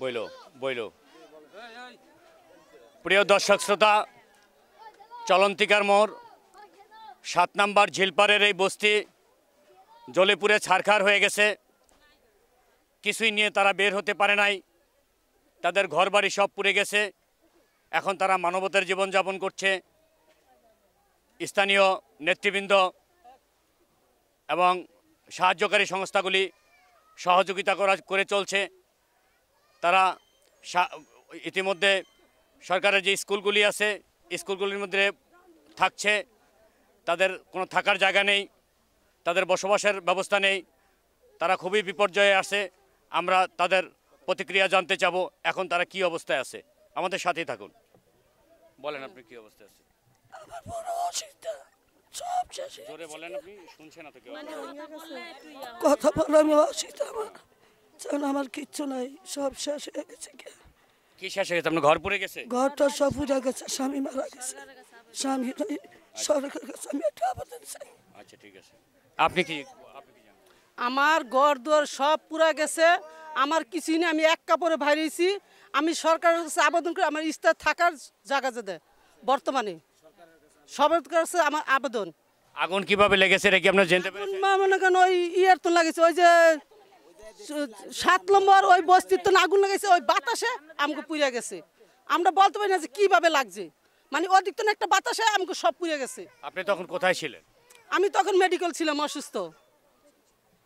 বইল বইল প্রিয় দর্শক শ্রোতা চলন্তিকার মোড় সাত নাম্বার ঝিলপাড়ের এই বস্তি জলেপুরে ছারখার হয়ে গেছে কিছুই নিয়ে তারা বের হতে পারে নাই তাদের ঘরবাড়ি সব পুড়ে গেছে এখন তারা মানবতার জীবনযাপন করছে স্থানীয় নেতৃবৃন্দ এবং সাহায্যকারী সংস্থাগুলি সহযোগিতা করা করে চলছে তারা ইতিমধ্যে সরকারের যে স্কুলগুলি আছে স্কুলগুলির মধ্যে থাকছে তাদের কোনো থাকার জায়গা নেই তাদের বসবাসের ব্যবস্থা নেই তারা খুবই বিপর্যয়ে আসে আমরা তাদের প্রতিক্রিয়া জানতে চাবো এখন তারা কি অবস্থায় আছে আমাদের সাথেই থাকুন বলেন আপনি কি অবস্থায় আছে মানে কথা বলার অসুবিধা আমার যখন আমার কিচ্ছু নাই সব শেষ হয়ে গেছে কি শেষ হয়ে গেছে আপনার ঘর পুড়ে গেছে ঘরটা সব পুড়ে গেছে স্বামী মারা গেছে স্বামী নাই সরকারের কাছে আমি একটা আবেদন চাই আচ্ছা ঠিক আছে আপনি কি আমার ঘর দুয়ার সব পুরা গেছে আমার কিছুই নেই আমি এক কাপড়ে ভাইরেছি আমি সরকারের কাছে আবেদন করে আমার ইস্তার থাকার জায়গা যাতে বর্তমানে সরকার কাছে আমার আবেদন আগুন কিভাবে লেগেছে এটা কি আপনার জানতে মনে করেন ওই ইয়ার তো লাগেছে ওই যে সাত নম্বর ওই বস্তির তো আগুন লেগেছে ওই বাতাসে আমাকে পুড়ে গেছে আমরা বলতে পারি না যে কীভাবে লাগছে মানে অধিক একটা বাতাসে আমাকে সব পুড়ে গেছে আপনি তখন কোথায় ছিলেন আমি তখন মেডিকেল ছিলাম অসুস্থ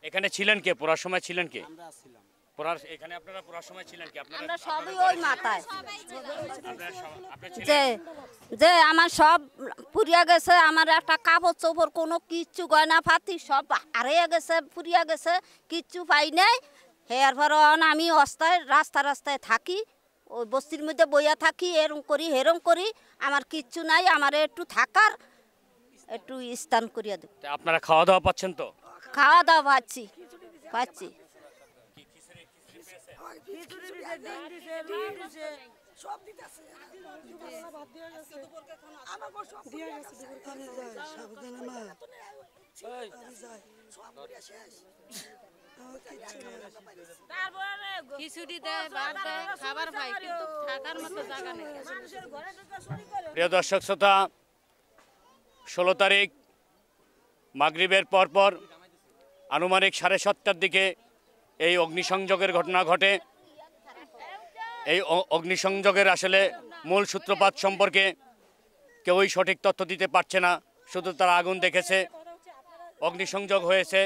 এখানে ছিলেন কে পড়ার সময় ছিলেন কে আমরা ছিলাম পড়ার এখানে আপনারা পড়ার সময় ছিলেন কি আপনারা আমরা সবই ওই মাথায় যে যে আমার সব পুরিয়া গেছে আমার একটা কাপড় চোপড় কোনো কিচ্ছু গয়না ফাতি সব হারিয়ে গেছে পুরিয়া গেছে কিচ্ছু পাই নাই এরপর আমি অস্তায় রাস্তা রাস্তায় থাকি ওই বস্তির মধ্যে বইয়া থাকি এরম করি হেরম করি আমার কিচ্ছু নাই আমার একটু থাকার একটু স্থান করিয়া দেব আপনারা খাওয়া দাওয়া পাচ্ছেন তো খাওয়া দাওয়া পাচ্ছি পাচ্ছি প্রিয় দর্শক শ্রোতা ষোলো তারিখ মাগরীবের পরপর আনুমানিক সাড়ে সাতটার দিকে এই অগ্নিসংযোগের ঘটনা ঘটে এই অগ্নিসংযোগের আসলে মূল সূত্রপাত সম্পর্কে কেউই সঠিক তথ্য দিতে পারছে না শুধু তারা আগুন দেখেছে অগ্নিসংযোগ হয়েছে